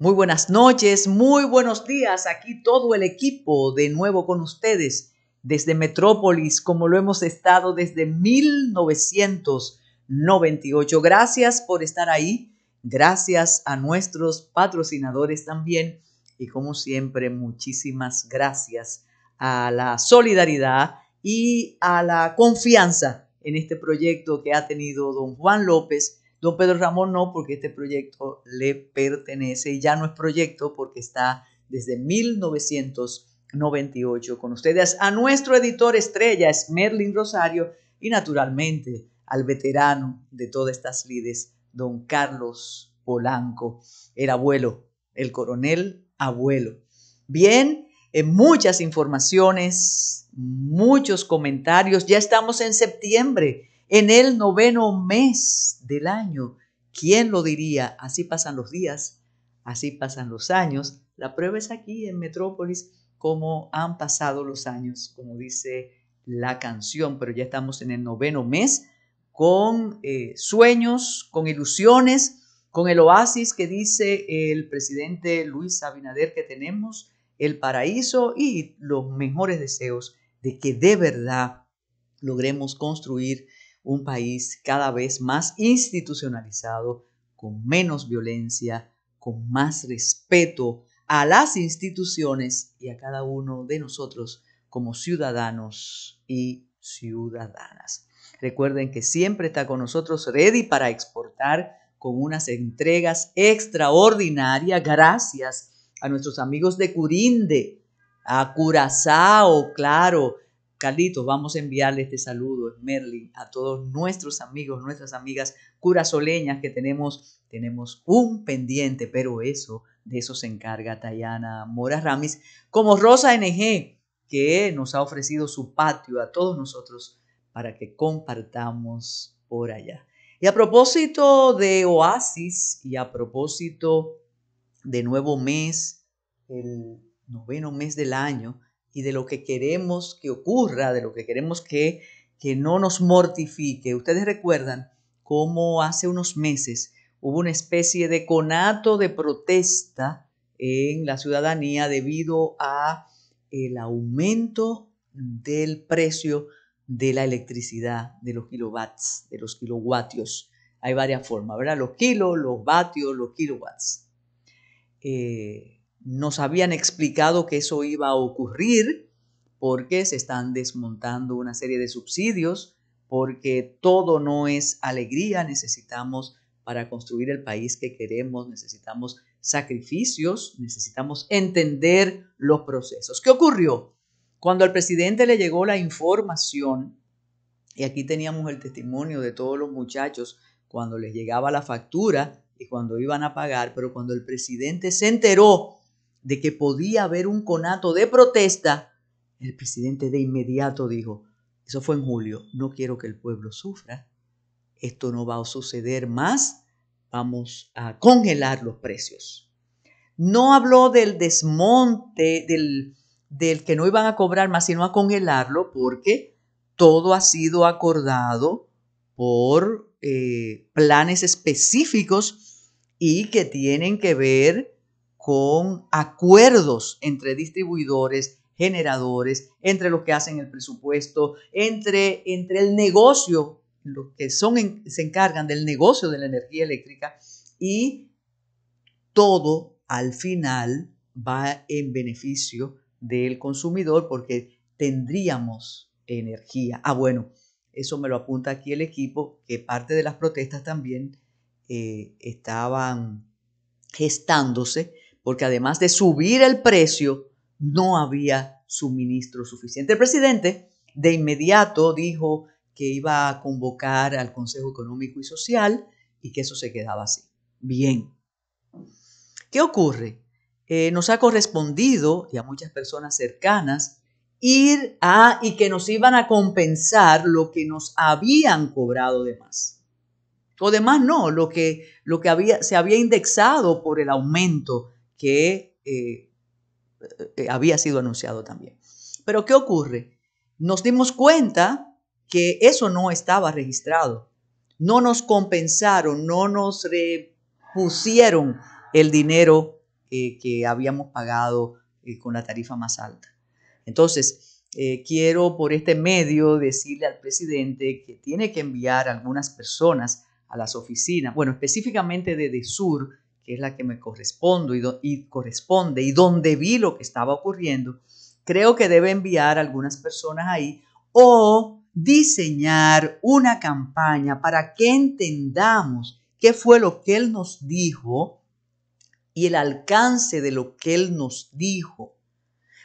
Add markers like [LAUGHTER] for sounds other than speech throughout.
Muy buenas noches, muy buenos días. Aquí todo el equipo de nuevo con ustedes desde Metrópolis, como lo hemos estado desde 1998. Gracias por estar ahí. Gracias a nuestros patrocinadores también. Y como siempre, muchísimas gracias a la solidaridad y a la confianza en este proyecto que ha tenido don Juan López Don Pedro Ramón no, porque este proyecto le pertenece y ya no es proyecto porque está desde 1998 con ustedes. A nuestro editor estrella es Merlin Rosario y naturalmente al veterano de todas estas lides, don Carlos Polanco, el abuelo, el coronel abuelo. Bien, en eh, muchas informaciones, muchos comentarios. Ya estamos en septiembre en el noveno mes del año. ¿Quién lo diría? Así pasan los días, así pasan los años. La prueba es aquí en Metrópolis, cómo han pasado los años, como dice la canción, pero ya estamos en el noveno mes, con eh, sueños, con ilusiones, con el oasis que dice el presidente Luis Abinader que tenemos, el paraíso y los mejores deseos de que de verdad logremos construir un país cada vez más institucionalizado, con menos violencia, con más respeto a las instituciones y a cada uno de nosotros como ciudadanos y ciudadanas. Recuerden que siempre está con nosotros Ready para exportar con unas entregas extraordinarias gracias a nuestros amigos de Curinde, a Curazao, claro, vamos a enviarle este saludo, Merlin, a todos nuestros amigos, nuestras amigas curasoleñas que tenemos. Tenemos un pendiente, pero eso, de eso se encarga Tayana Mora Ramis, como Rosa NG, que nos ha ofrecido su patio a todos nosotros para que compartamos por allá. Y a propósito de Oasis y a propósito de nuevo mes, el noveno mes del año, y de lo que queremos que ocurra, de lo que queremos que, que no nos mortifique. Ustedes recuerdan cómo hace unos meses hubo una especie de conato de protesta en la ciudadanía debido a el aumento del precio de la electricidad, de los kilowatts, de los kilowatios. Hay varias formas, ¿verdad? Los kilos, los vatios, los kilowatts. Eh, nos habían explicado que eso iba a ocurrir porque se están desmontando una serie de subsidios, porque todo no es alegría, necesitamos para construir el país que queremos, necesitamos sacrificios, necesitamos entender los procesos. ¿Qué ocurrió? Cuando al presidente le llegó la información, y aquí teníamos el testimonio de todos los muchachos, cuando les llegaba la factura y cuando iban a pagar, pero cuando el presidente se enteró de que podía haber un conato de protesta, el presidente de inmediato dijo, eso fue en julio, no quiero que el pueblo sufra, esto no va a suceder más, vamos a congelar los precios. No habló del desmonte, del, del que no iban a cobrar más, sino a congelarlo, porque todo ha sido acordado por eh, planes específicos y que tienen que ver con acuerdos entre distribuidores, generadores, entre los que hacen el presupuesto, entre, entre el negocio, los que son se encargan del negocio de la energía eléctrica y todo al final va en beneficio del consumidor porque tendríamos energía. Ah, bueno, eso me lo apunta aquí el equipo, que parte de las protestas también eh, estaban gestándose porque además de subir el precio, no había suministro suficiente. El presidente de inmediato dijo que iba a convocar al Consejo Económico y Social y que eso se quedaba así. Bien. ¿Qué ocurre? Eh, nos ha correspondido y a muchas personas cercanas ir a y que nos iban a compensar lo que nos habían cobrado de más. O de más no, lo que, lo que había, se había indexado por el aumento que eh, eh, había sido anunciado también. Pero ¿qué ocurre? Nos dimos cuenta que eso no estaba registrado. No nos compensaron, no nos repusieron el dinero eh, que habíamos pagado con la tarifa más alta. Entonces, quiero por este medio decirle al presidente que tiene que enviar algunas personas a las oficinas, bueno, específicamente de Sur que es la que me correspondo y, corresponde, y donde vi lo que estaba ocurriendo, creo que debe enviar algunas personas ahí o diseñar una campaña para que entendamos qué fue lo que Él nos dijo y el alcance de lo que Él nos dijo.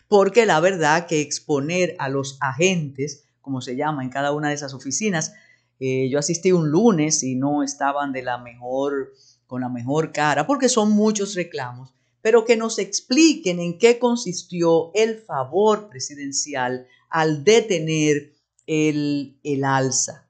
Porque la verdad que exponer a los agentes, como se llama en cada una de esas oficinas, eh, yo asistí un lunes y no estaban de la mejor con la mejor cara, porque son muchos reclamos, pero que nos expliquen en qué consistió el favor presidencial al detener el, el alza.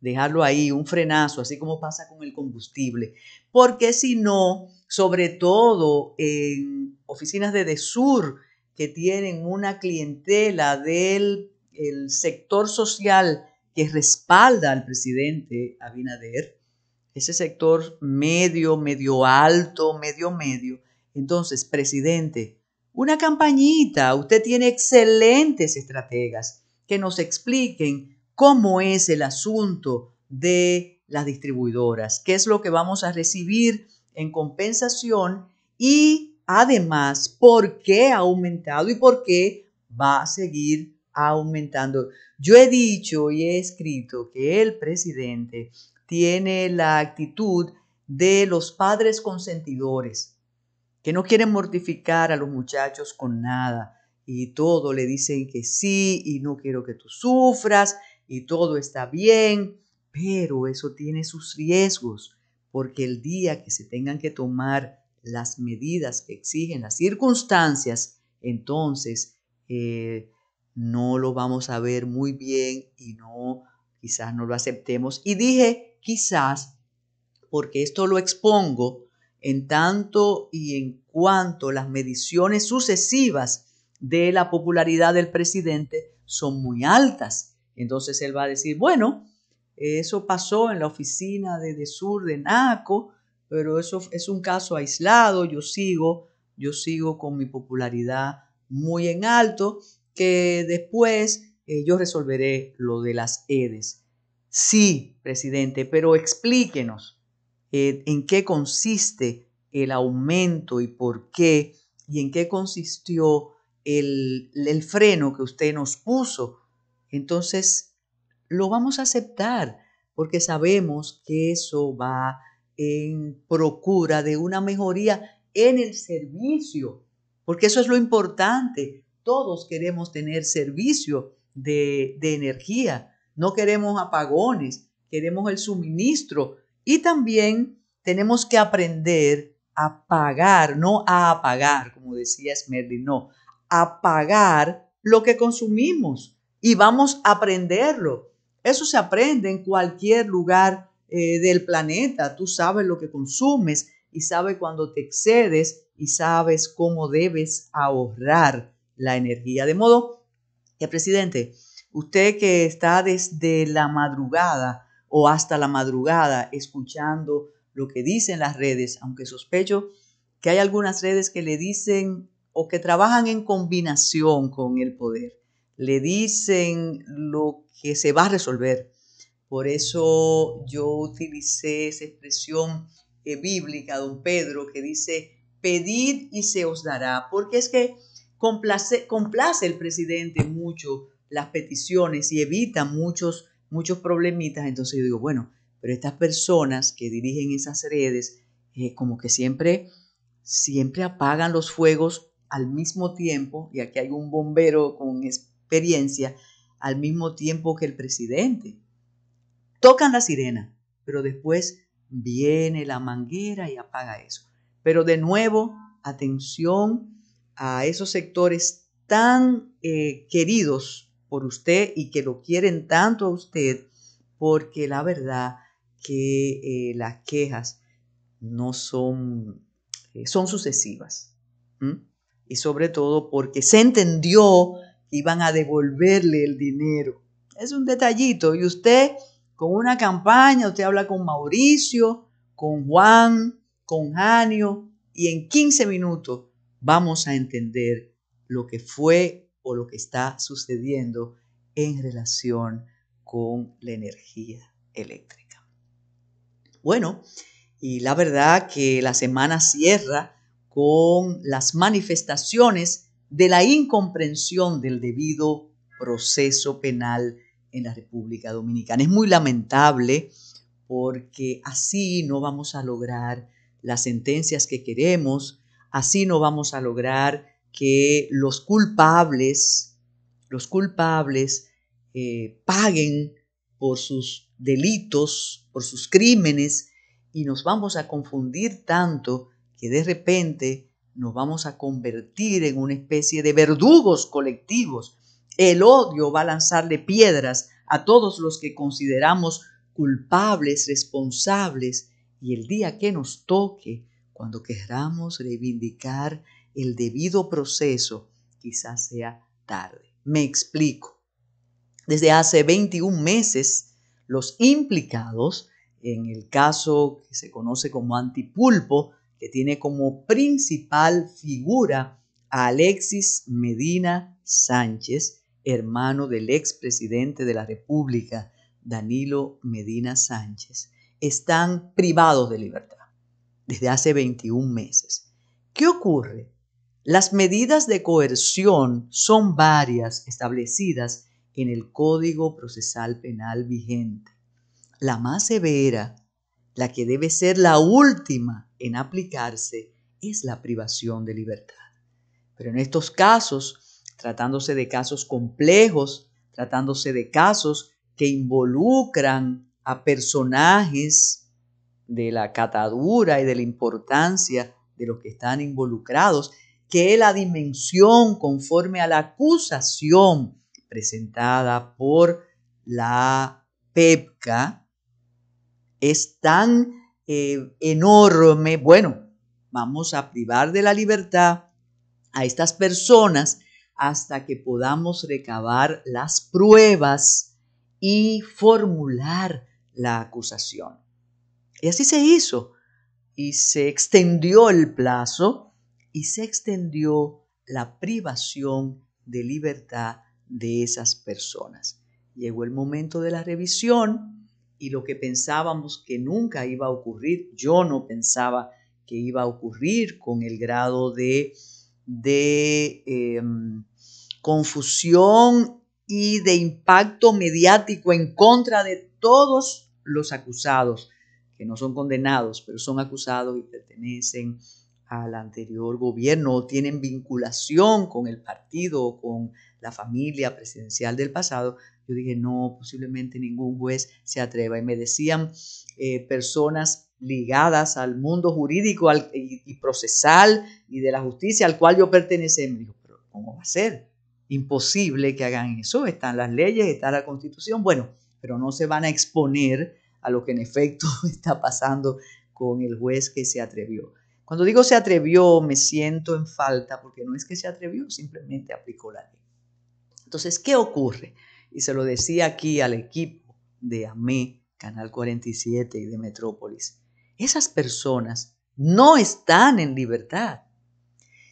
Dejarlo ahí, un frenazo, así como pasa con el combustible. Porque si no, sobre todo en oficinas de DESUR, que tienen una clientela del el sector social que respalda al presidente Abinader, ese sector medio, medio alto, medio medio. Entonces, presidente, una campañita, usted tiene excelentes estrategas que nos expliquen cómo es el asunto de las distribuidoras, qué es lo que vamos a recibir en compensación y además por qué ha aumentado y por qué va a seguir aumentando. Yo he dicho y he escrito que el presidente tiene la actitud de los padres consentidores, que no quieren mortificar a los muchachos con nada y todo le dicen que sí y no quiero que tú sufras y todo está bien, pero eso tiene sus riesgos, porque el día que se tengan que tomar las medidas que exigen las circunstancias, entonces eh, no lo vamos a ver muy bien y no, quizás no lo aceptemos. Y dije quizás porque esto lo expongo en tanto y en cuanto las mediciones sucesivas de la popularidad del presidente son muy altas. Entonces él va a decir, bueno, eso pasó en la oficina de, de Sur de Naco, pero eso es un caso aislado, yo sigo, yo sigo con mi popularidad muy en alto, que después eh, yo resolveré lo de las EDES. Sí, presidente, pero explíquenos eh, en qué consiste el aumento y por qué, y en qué consistió el, freno que usted nos puso. Entonces, lo vamos a aceptar porque sabemos que eso va en procura de una mejoría en el servicio, porque eso es lo importante. Todos queremos tener servicio de energía, no queremos apagones, queremos el suministro y también tenemos que aprender a pagar, no a apagar, como decía Smerlin, no, a pagar lo que consumimos y vamos a aprenderlo. Eso se aprende en cualquier lugar eh, del planeta. Tú sabes lo que consumes y sabes cuando te excedes y sabes cómo debes ahorrar la energía. De modo que, presidente, Usted que está desde la madrugada o hasta la madrugada escuchando lo que dicen las redes, aunque sospecho que hay algunas redes que le dicen o que trabajan en combinación con el poder. Le dicen lo que se va a resolver. Por eso yo utilicé esa expresión eh, bíblica, don Pedro, que dice, pedid y se os dará, porque es que complace, complace el presidente mucho las peticiones y evita muchos, muchos problemitas. Entonces yo digo, bueno, pero estas personas que dirigen esas redes, eh, como que siempre, siempre apagan los fuegos al mismo tiempo, y aquí hay un bombero con experiencia, al mismo tiempo que el presidente. Tocan la sirena, pero después viene la manguera y apaga eso. Pero de nuevo, atención a esos sectores tan eh, queridos por usted y que lo quieren tanto a usted, porque la verdad que eh, las quejas no son, eh, son sucesivas. Y sobre todo porque se entendió que iban a devolverle el dinero. Es un detallito. Y usted con una campaña, usted habla con Mauricio, con Juan, con Janio, y en 15 minutos vamos a entender lo que fue o lo que está sucediendo en relación con la energía eléctrica. Bueno, y la verdad que la semana cierra con las manifestaciones de la incomprensión del debido proceso penal en la República Dominicana. Es muy lamentable porque así no vamos a lograr las sentencias que queremos, así no vamos a lograr que los culpables, los culpables eh, paguen por sus delitos, por sus crímenes, y nos vamos a confundir tanto que de repente nos vamos a convertir en una especie de verdugos colectivos. El odio va a lanzarle piedras a todos los que consideramos culpables, responsables, y el día que nos toque, cuando querramos reivindicar el debido proceso, quizás sea tarde. Me explico. Desde hace 21 meses, los implicados en el caso que se conoce como antipulpo, que tiene como principal figura a Alexis Medina Sánchez, hermano del expresidente de la República, Danilo Medina Sánchez, están privados de libertad desde hace 21 meses. ¿Qué ocurre? Las medidas de coerción son varias establecidas en el Código Procesal Penal vigente. La más severa, la que debe ser la última en aplicarse, es la privación de libertad. Pero en estos casos, tratándose de casos complejos, tratándose de casos que involucran a personajes de la catadura y de la importancia de los que están involucrados, que la dimensión conforme a la acusación presentada por la PEPCA es tan eh, enorme, bueno, vamos a privar de la libertad a estas personas hasta que podamos recabar las pruebas y formular la acusación. Y así se hizo y se extendió el plazo y se extendió la privación de libertad de esas personas. Llegó el momento de la revisión y lo que pensábamos que nunca iba a ocurrir, yo no pensaba que iba a ocurrir con el grado de, de em, confusión y de impacto mediático en contra de todos los acusados, que no son condenados, pero son acusados y pertenecen al anterior gobierno tienen vinculación con el partido con la familia presidencial del pasado, yo dije, no, posiblemente ningún juez se atreva. Y me decían eh, personas ligadas al mundo jurídico y, procesal y de la justicia al cual yo pertenecía. Me dijo, pero ¿cómo va a ser? Imposible que hagan eso. Están las leyes, está la constitución. Bueno, pero no se van a exponer a lo que en efecto [LAUGHS] está pasando con el juez que se atrevió. Cuando digo se atrevió, me siento en falta, porque no es que se atrevió, simplemente aplicó la ley. Entonces, ¿qué ocurre? Y se lo decía aquí al equipo de AME, Canal 47 y de Metrópolis. Esas personas no están en libertad.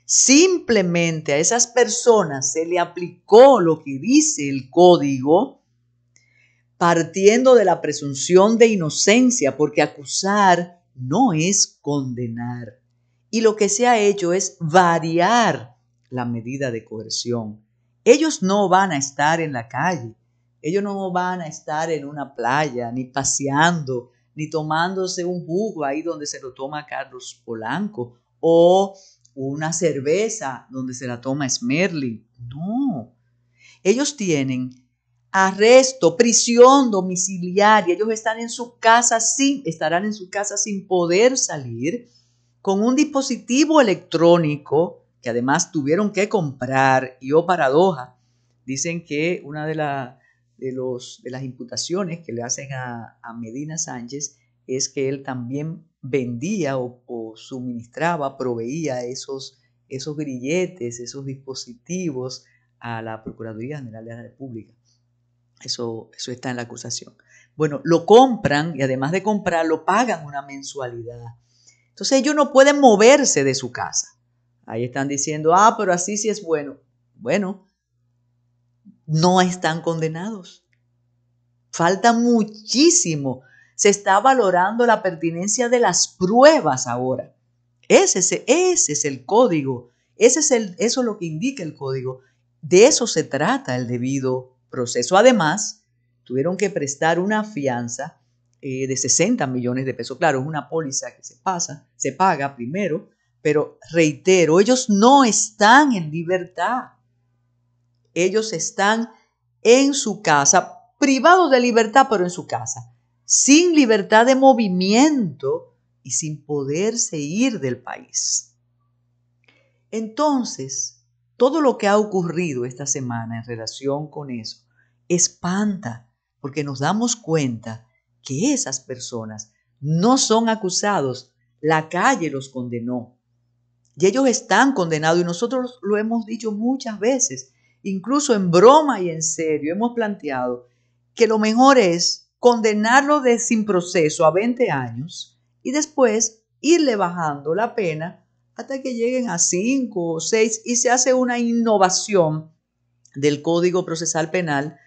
Simplemente a esas personas se le aplicó lo que dice el código partiendo de la presunción de inocencia, porque acusar no es condenar y lo que se ha hecho es variar la medida de coerción. Ellos no van a estar en la calle, ellos no van a estar en una playa, ni paseando, ni tomándose un jugo ahí donde se lo toma Carlos Polanco, o una cerveza donde se la toma Smerly. No, ellos tienen arresto, prisión domiciliaria, ellos están en su casa sin, estarán en su casa sin poder salir con un dispositivo electrónico que además tuvieron que comprar y o oh, paradoja, dicen que una de, las imputaciones que le hacen a, Medina Sánchez es que él también vendía o, suministraba, proveía esos, grilletes, esos dispositivos a la Procuraduría General de la República. Eso, eso está en la acusación. Bueno, lo compran y además de comprarlo pagan una mensualidad entonces ellos no pueden moverse de su casa. Ahí están diciendo, ah, pero así sí es bueno. Bueno, no están condenados. Falta muchísimo. Se está valorando la pertinencia de las pruebas ahora. Ese es, el código. Ese es eso es lo que indica el código. De eso se trata el debido proceso. Además, tuvieron que prestar una fianza eh, de 60 millones de pesos. Claro, es una póliza que se pasa, se paga primero, pero reitero, ellos no están en libertad. Ellos están en su casa, privados de libertad, pero en su casa, sin libertad de movimiento y sin poderse ir del país. Entonces, todo lo que ha ocurrido esta semana en relación con eso espanta, porque nos damos cuenta que esas personas no son acusados, la calle los condenó. Y ellos están condenados y nosotros lo hemos dicho muchas veces, incluso en broma y en serio, hemos planteado que lo mejor es condenarlo de sin proceso a 20 años y después irle bajando la pena hasta que lleguen a 5 o 6 y se hace una innovación del Código Procesal Penal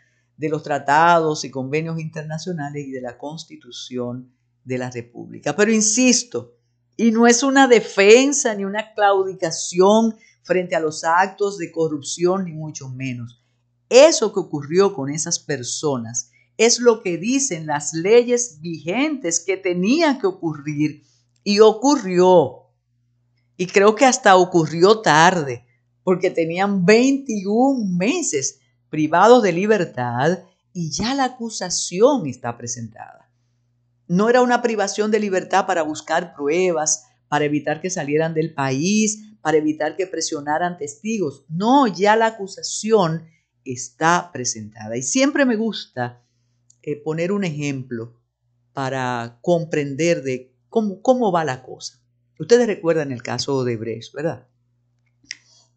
de los tratados y convenios internacionales y de la Constitución de la República. Pero insisto, y no es una defensa ni una claudicación frente a los actos de corrupción, ni mucho menos. Eso que ocurrió con esas personas es lo que dicen las leyes vigentes que tenían que ocurrir y ocurrió. Y creo que hasta ocurrió tarde, porque tenían 21 meses privados de libertad y ya la acusación está presentada. No era una privación de libertad para buscar pruebas, para evitar que salieran del país, para evitar que presionaran testigos. No, ya la acusación está presentada. Y siempre me gusta eh, poner un ejemplo para comprender de cómo, cómo va la cosa. Ustedes recuerdan el caso de Brecht, ¿verdad?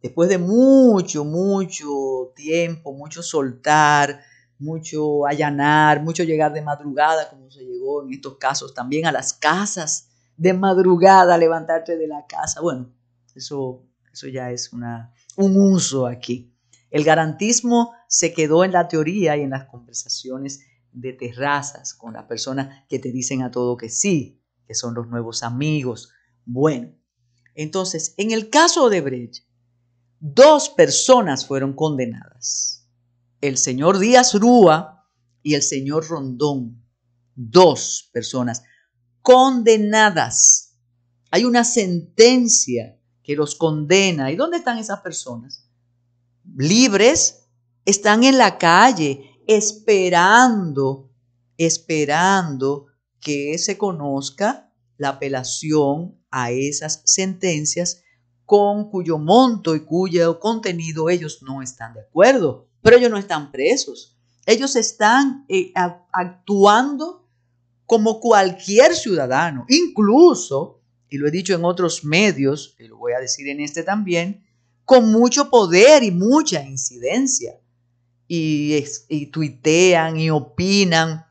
después de mucho, mucho tiempo, mucho soltar, mucho allanar, mucho llegar de madrugada, como se llegó en estos casos también a las casas, de madrugada levantarte de la casa. Bueno, eso, eso ya es una, un uso aquí. El garantismo se quedó en la teoría y en las conversaciones de terrazas con las personas que te dicen a todo que sí, que son los nuevos amigos. Bueno, entonces, en el caso de Brecht, dos personas fueron condenadas. El señor Díaz Rúa y el señor Rondón. Dos personas condenadas. Hay una sentencia que los condena. ¿Y dónde están esas personas? Libres, están en la calle esperando, esperando que se conozca la apelación a esas sentencias con cuyo monto y cuyo contenido ellos no están de acuerdo, pero ellos no están presos. Ellos están eh, actuando como cualquier ciudadano, incluso, y lo he dicho en otros medios, y lo voy a decir en este también, con mucho poder y mucha incidencia. Y, y tuitean y opinan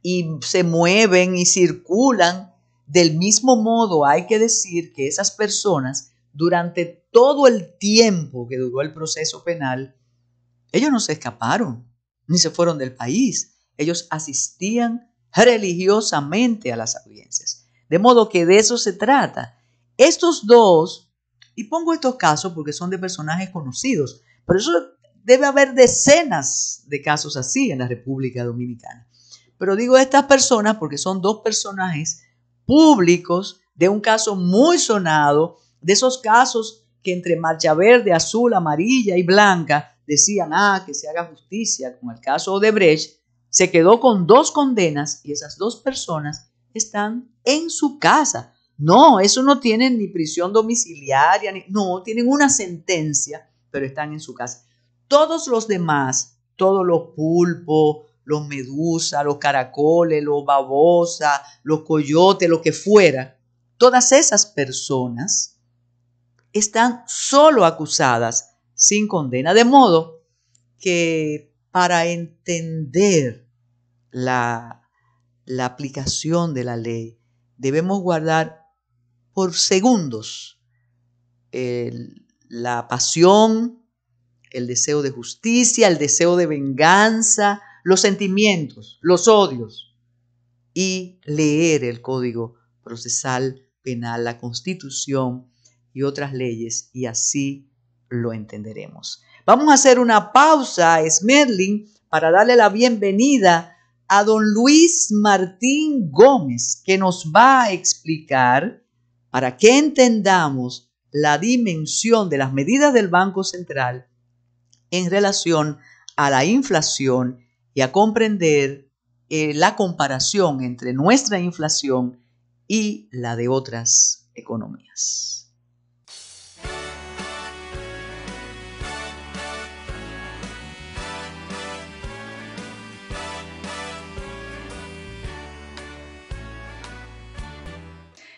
y se mueven y circulan. Del mismo modo, hay que decir que esas personas durante todo el tiempo que duró el proceso penal, ellos no se escaparon ni se fueron del país. Ellos asistían religiosamente a las audiencias. De modo que de eso se trata. Estos dos, y pongo estos casos porque son de personajes conocidos, pero eso debe haber decenas de casos así en la República Dominicana. Pero digo estas personas porque son dos personajes públicos de un caso muy sonado de esos casos que entre marcha verde, azul, amarilla y blanca decían, ah, que se haga justicia, como el caso de se quedó con dos condenas y esas dos personas están en su casa. No, eso no tienen ni prisión domiciliaria, no, tienen una sentencia, pero están en su casa. Todos los demás, todos los pulpos, los medusas, los caracoles, los babosas, los coyotes, lo que fuera, todas esas personas están solo acusadas sin condena. De modo que para entender la, la aplicación de la ley debemos guardar por segundos la pasión, el deseo de justicia, el deseo de venganza, los sentimientos, los odios y leer el código procesal penal, la constitución y otras leyes y así lo entenderemos. Vamos a hacer una pausa a para darle la bienvenida a don Luis Martín Gómez, que nos va a explicar para que entendamos la dimensión de las medidas del Banco Central en relación a la inflación y a comprender eh, la comparación entre nuestra inflación y la de otras economías.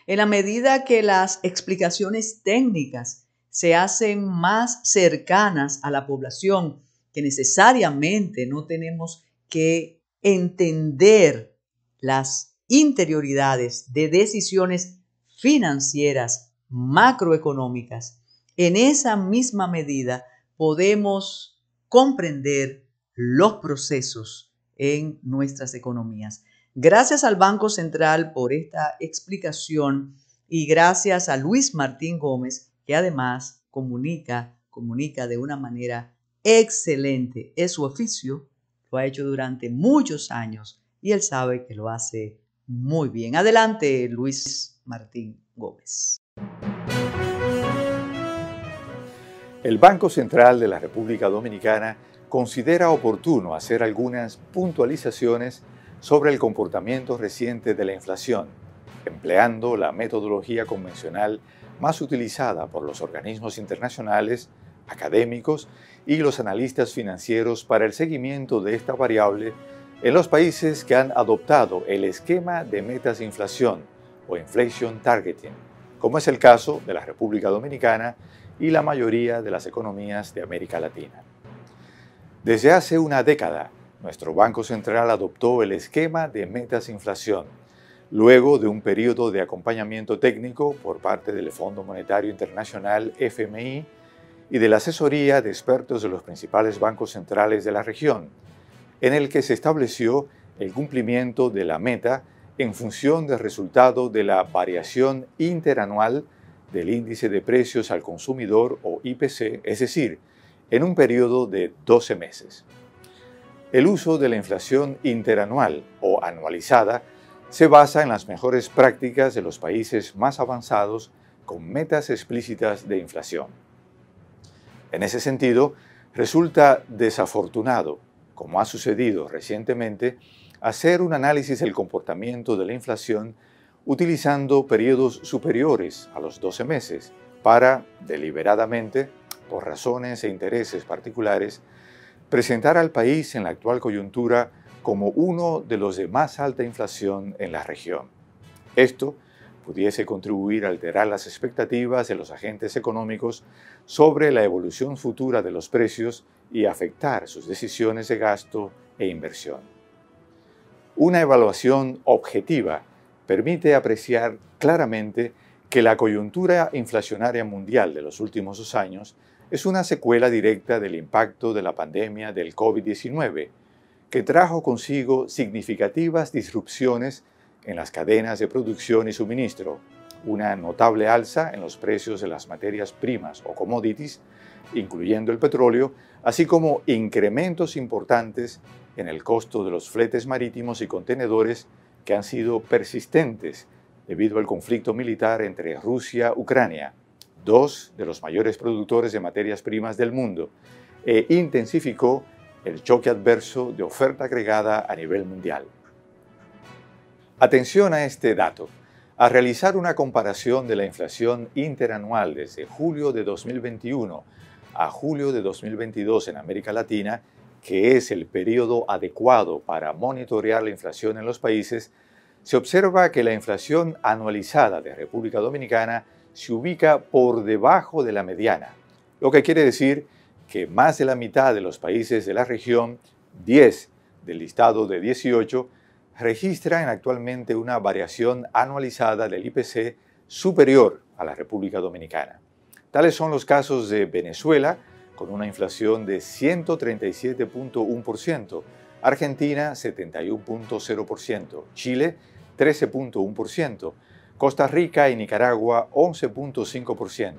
En la medida que las explicaciones técnicas se hacen más cercanas a la población, que necesariamente no tenemos que entender las interioridades de decisiones financieras, macroeconómicas, en esa misma medida podemos comprender los procesos en nuestras economías. Gracias al Banco Central por esta explicación y gracias a Luis Martín Gómez, que además comunica, comunica de una manera excelente. Es su oficio, lo ha hecho durante muchos años y él sabe que lo hace muy bien. Adelante, Luis Martín Gómez. El Banco Central de la República Dominicana considera oportuno hacer algunas puntualizaciones sobre el comportamiento reciente de la inflación, empleando la metodología convencional más utilizada por los organismos internacionales, académicos y los analistas financieros para el seguimiento de esta variable en los países que han adoptado el esquema de metas de inflación o inflation targeting, como es el caso de la República Dominicana y la mayoría de las economías de América Latina. Desde hace una década, nuestro Banco Central adoptó el esquema de metas inflación, luego de un periodo de acompañamiento técnico por parte del Fondo Monetario Internacional FMI y de la asesoría de expertos de los principales bancos centrales de la región, en el que se estableció el cumplimiento de la meta en función del resultado de la variación interanual del índice de precios al consumidor o IPC, es decir, en un período de 12 meses. El uso de la inflación interanual o anualizada se basa en las mejores prácticas de los países más avanzados con metas explícitas de inflación. En ese sentido, resulta desafortunado, como ha sucedido recientemente, hacer un análisis del comportamiento de la inflación utilizando periodos superiores a los 12 meses para, deliberadamente, por razones e intereses particulares, presentar al país en la actual coyuntura como uno de los de más alta inflación en la región. Esto pudiese contribuir a alterar las expectativas de los agentes económicos sobre la evolución futura de los precios y afectar sus decisiones de gasto e inversión. Una evaluación objetiva permite apreciar claramente que la coyuntura inflacionaria mundial de los últimos dos años es una secuela directa del impacto de la pandemia del COVID-19, que trajo consigo significativas disrupciones en las cadenas de producción y suministro, una notable alza en los precios de las materias primas o commodities, incluyendo el petróleo, así como incrementos importantes en el costo de los fletes marítimos y contenedores que han sido persistentes debido al conflicto militar entre Rusia-Ucrania dos de los mayores productores de materias primas del mundo, e intensificó el choque adverso de oferta agregada a nivel mundial. Atención a este dato. Al realizar una comparación de la inflación interanual desde julio de 2021 a julio de 2022 en América Latina, que es el periodo adecuado para monitorear la inflación en los países, se observa que la inflación anualizada de República Dominicana se ubica por debajo de la mediana, lo que quiere decir que más de la mitad de los países de la región, 10 del listado de 18, registran actualmente una variación anualizada del IPC superior a la República Dominicana. Tales son los casos de Venezuela, con una inflación de 137.1%, Argentina 71.0%, Chile 13.1%, Costa Rica y Nicaragua 11.5%,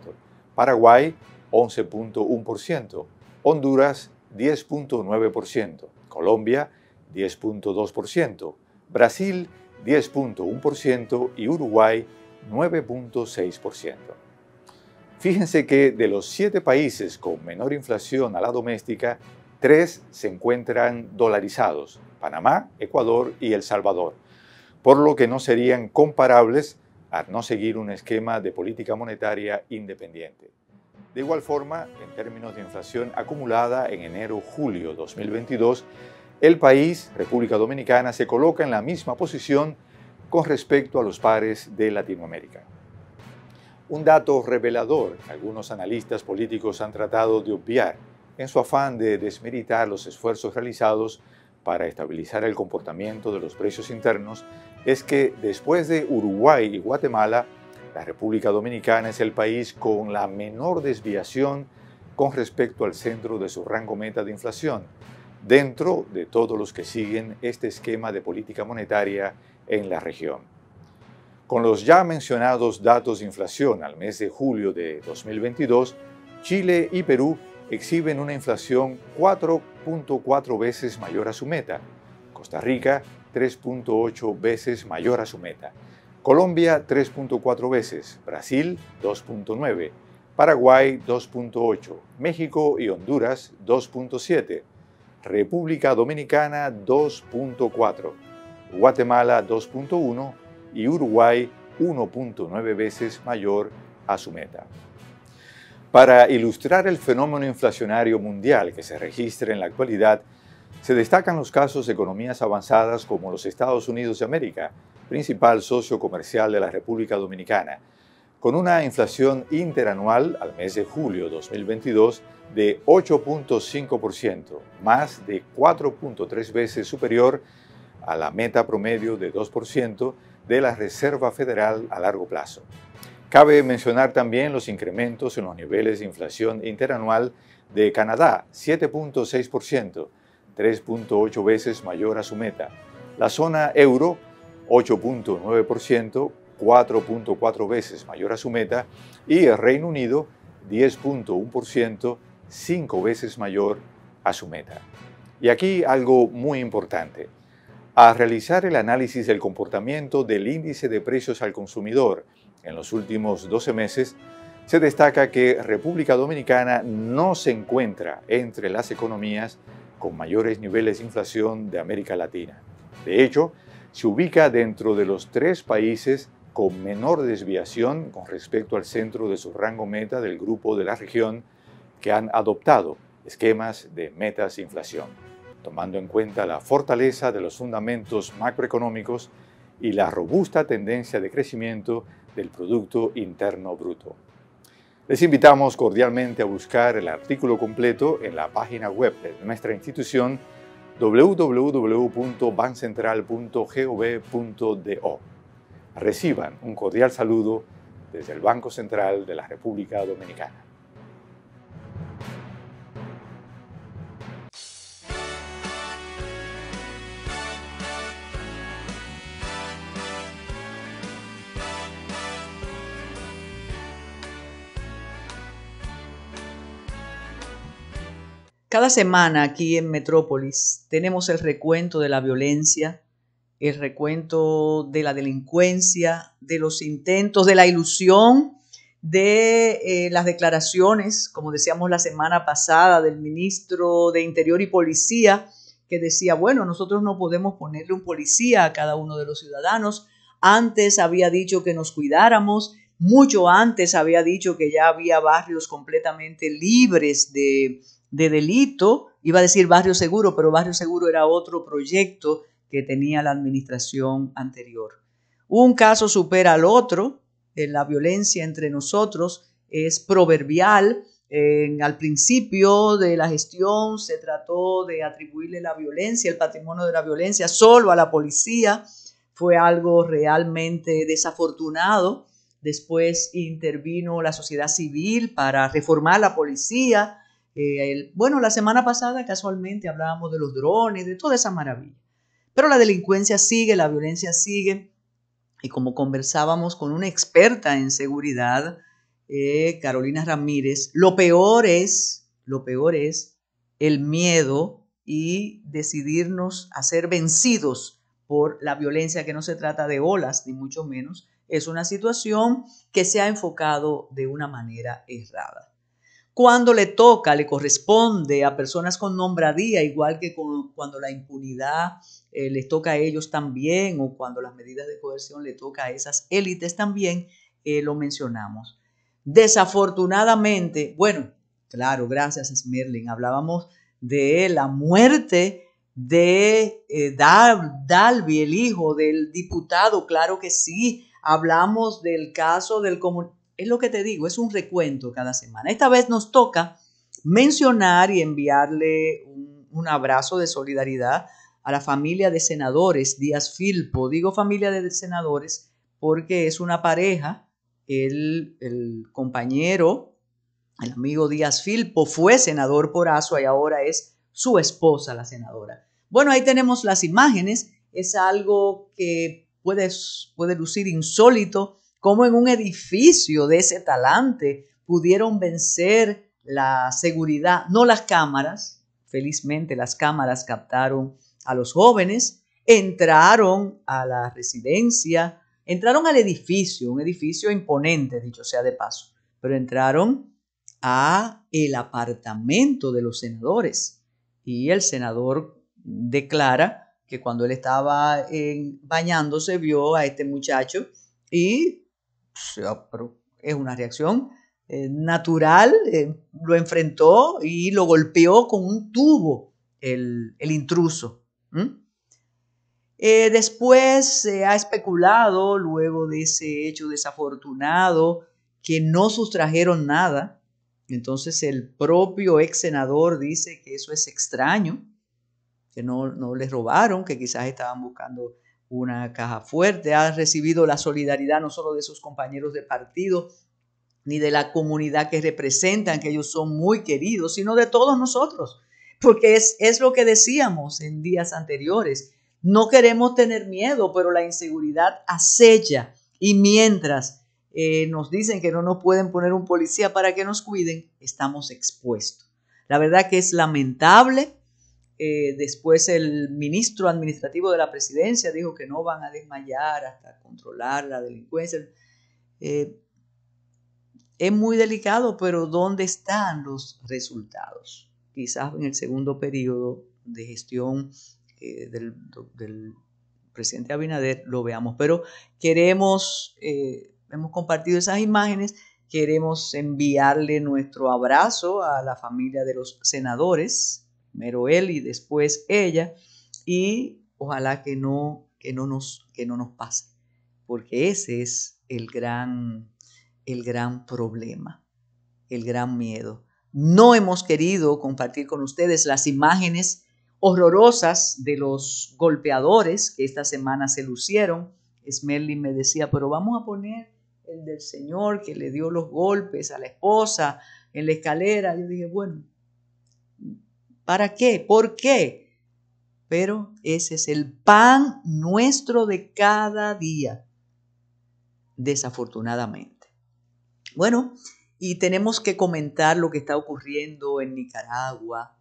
Paraguay 11.1%, Honduras 10.9%, Colombia 10.2%, Brasil 10.1% y Uruguay 9.6%. Fíjense que de los siete países con menor inflación a la doméstica, tres se encuentran dolarizados, Panamá, Ecuador y El Salvador, por lo que no serían comparables a no seguir un esquema de política monetaria independiente. De igual forma, en términos de inflación acumulada en enero-julio 2022, el país, República Dominicana, se coloca en la misma posición con respecto a los pares de Latinoamérica. Un dato revelador que algunos analistas políticos han tratado de obviar en su afán de desmeritar los esfuerzos realizados para estabilizar el comportamiento de los precios internos es que después de Uruguay y Guatemala, la República Dominicana es el país con la menor desviación con respecto al centro de su rango meta de inflación, dentro de todos los que siguen este esquema de política monetaria en la región. Con los ya mencionados datos de inflación al mes de julio de 2022, Chile y Perú exhiben una inflación 4.4 veces mayor a su meta. Costa Rica 3.8 veces mayor a su meta. Colombia 3.4 veces, Brasil 2.9, Paraguay 2.8, México y Honduras 2.7, República Dominicana 2.4, Guatemala 2.1 y Uruguay 1.9 veces mayor a su meta. Para ilustrar el fenómeno inflacionario mundial que se registra en la actualidad, se destacan los casos de economías avanzadas como los Estados Unidos de América, principal socio comercial de la República Dominicana, con una inflación interanual al mes de julio 2022 de 8.5%, más de 4.3 veces superior a la meta promedio de 2% de la Reserva Federal a largo plazo. Cabe mencionar también los incrementos en los niveles de inflación interanual de Canadá, 7.6%, 3.8 veces mayor a su meta. La zona euro, 8.9%, 4.4 veces mayor a su meta. Y el Reino Unido, 10.1%, 5 veces mayor a su meta. Y aquí algo muy importante. Al realizar el análisis del comportamiento del índice de precios al consumidor en los últimos 12 meses, se destaca que República Dominicana no se encuentra entre las economías con mayores niveles de inflación de América Latina. De hecho, se ubica dentro de los tres países con menor desviación con respecto al centro de su rango meta del grupo de la región que han adoptado esquemas de metas de inflación, tomando en cuenta la fortaleza de los fundamentos macroeconómicos y la robusta tendencia de crecimiento del Producto Interno Bruto. Les invitamos cordialmente a buscar el artículo completo en la página web de nuestra institución www.bancentral.gov.do. Reciban un cordial saludo desde el Banco Central de la República Dominicana. Cada semana aquí en Metrópolis tenemos el recuento de la violencia, el recuento de la delincuencia, de los intentos, de la ilusión, de eh, las declaraciones, como decíamos la semana pasada, del ministro de Interior y Policía, que decía, bueno, nosotros no podemos ponerle un policía a cada uno de los ciudadanos. Antes había dicho que nos cuidáramos mucho antes había dicho que ya había barrios completamente libres de, delito. Iba a decir barrio seguro, pero barrio seguro era otro proyecto que tenía la administración anterior. Un caso supera al otro. La violencia entre nosotros es proverbial. al principio de la gestión se trató de atribuirle la violencia, el patrimonio de la violencia, solo a la policía. Fue algo realmente desafortunado Después intervino la sociedad civil para reformar la policía. Eh, bueno, la semana pasada casualmente hablábamos de los drones, de toda esa maravilla. Pero la delincuencia sigue, la violencia sigue. Y como conversábamos con una experta en seguridad, eh, Carolina Ramírez, lo peor es, lo peor es el miedo y decidirnos a ser vencidos por la violencia, que no se trata de olas, ni mucho menos, es una situación que se ha enfocado de una manera errada. Cuando le toca, le corresponde a personas con nombradía, igual que cuando la impunidad eh, les toca a ellos también o cuando las medidas de coerción le toca a esas élites también, eh, lo mencionamos. Desafortunadamente, bueno, claro, gracias Smerling, hablábamos de la muerte de eh, Dalby, el hijo del diputado, claro que sí, Hablamos del caso del común, Es lo que te digo, es un recuento cada semana. Esta vez nos toca mencionar y enviarle un, abrazo de solidaridad a la familia de senadores Díaz Filpo. Digo familia de senadores porque es una pareja. El, el compañero, el amigo Díaz Filpo, fue senador por ASUA y ahora es su esposa, la senadora. Bueno, ahí tenemos las imágenes. Es algo que puede, lucir insólito cómo en un edificio de ese talante pudieron vencer la seguridad, no las cámaras, felizmente las cámaras captaron a los jóvenes, entraron a la residencia, entraron al edificio, un edificio imponente, dicho sea de paso, pero entraron a el apartamento de los senadores y el senador declara que cuando él estaba bañándose vio a este muchacho y es una reacción eh, natural, eh, lo enfrentó y lo golpeó con un tubo el, intruso. Eh, después se ha especulado, luego de ese hecho desafortunado, que no sustrajeron nada. Entonces el propio ex senador dice que eso es extraño, que no, les robaron, que quizás estaban buscando una caja fuerte, ha recibido la solidaridad no solo de sus compañeros de partido, ni de la comunidad que representan, que ellos son muy queridos, sino de todos nosotros, porque es, es lo que decíamos en días anteriores. No queremos tener miedo, pero la inseguridad acecha y mientras eh, nos dicen que no nos pueden poner un policía para que nos cuiden, estamos expuestos. La verdad que es lamentable eh, después el ministro administrativo de la presidencia dijo que no van a desmayar hasta controlar la delincuencia. Eh, es muy delicado, pero ¿dónde están los resultados? Quizás en el segundo periodo de gestión eh, del, del, presidente Abinader lo veamos, pero queremos, hemos compartido esas imágenes, queremos enviarle nuestro abrazo a la familia de los senadores primero él y después ella, y ojalá que no, que no, nos, que no nos pase, porque ese es el gran, el gran problema, el gran miedo. No hemos querido compartir con ustedes las imágenes horrorosas de los golpeadores que esta semana se lucieron. Smelly me decía, pero vamos a poner el del Señor que le dio los golpes a la esposa en la escalera. Yo dije, bueno, ¿Para qué? ¿Por qué? Pero ese es el pan nuestro de cada día, desafortunadamente. Bueno, y tenemos que comentar lo que está ocurriendo en Nicaragua.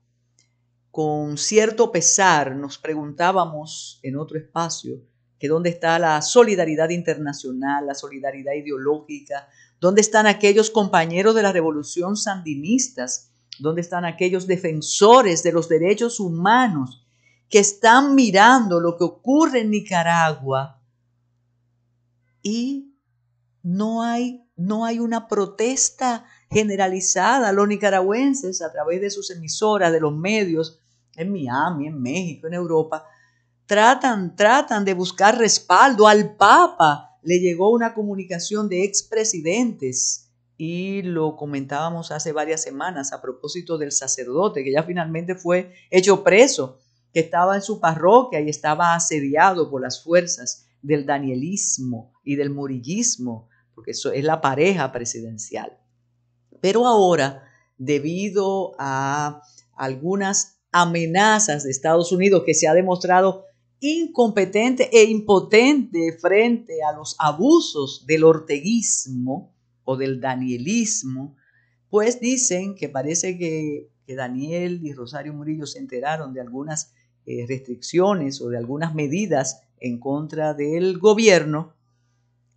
Con cierto pesar nos preguntábamos en otro espacio que dónde está la solidaridad internacional, la solidaridad ideológica, dónde están aquellos compañeros de la revolución sandinistas ¿Dónde están aquellos defensores de los derechos humanos que están mirando lo que ocurre en Nicaragua y no hay, no hay una protesta generalizada? Los nicaragüenses a través de sus emisoras, de los medios, en Miami, en México, en Europa, tratan, tratan de buscar respaldo al Papa. Le llegó una comunicación de expresidentes y lo comentábamos hace varias semanas a propósito del sacerdote que ya finalmente fue hecho preso, que estaba en su parroquia y estaba asediado por las fuerzas del danielismo y del murillismo, porque eso es la pareja presidencial. Pero ahora, debido a algunas amenazas de Estados Unidos que se ha demostrado incompetente e impotente frente a los abusos del orteguismo, o del danielismo, pues dicen que parece que, Daniel y Rosario Murillo se enteraron de algunas eh, restricciones o de algunas medidas en contra del gobierno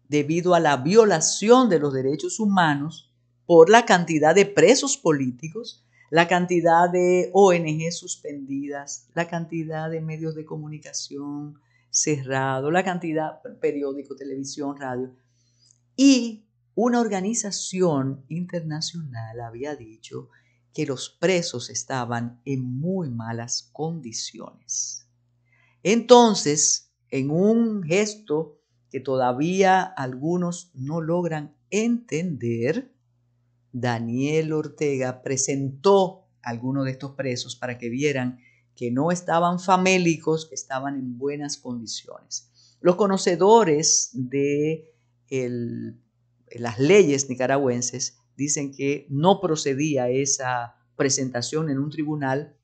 debido a la violación de los derechos humanos por la cantidad de presos políticos, la cantidad de ONG suspendidas, la cantidad de medios de comunicación cerrados, la cantidad de periódicos, televisión, radio, y una organización internacional había dicho que los presos estaban en muy malas condiciones. Entonces, en un gesto que todavía algunos no logran entender, Daniel Ortega presentó a algunos de estos presos para que vieran que no estaban famélicos, que estaban en buenas condiciones. Los conocedores del de eh, las leyes nicaragüenses dicen que no procedía esa presentación en un tribunal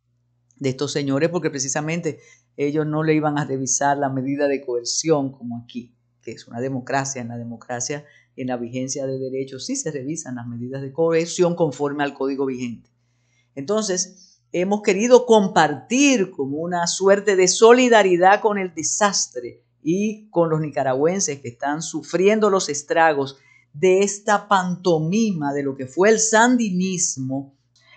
de estos señores porque precisamente ellos no le iban a revisar la medida de coerción como aquí, que es una democracia. En la democracia, en la vigencia de derechos, sí se revisan las medidas de coerción conforme al código vigente. Entonces, hemos querido compartir como una suerte de solidaridad con el desastre y con los nicaragüenses que están sufriendo los estragos de esta pantomima de lo que fue el sandinismo,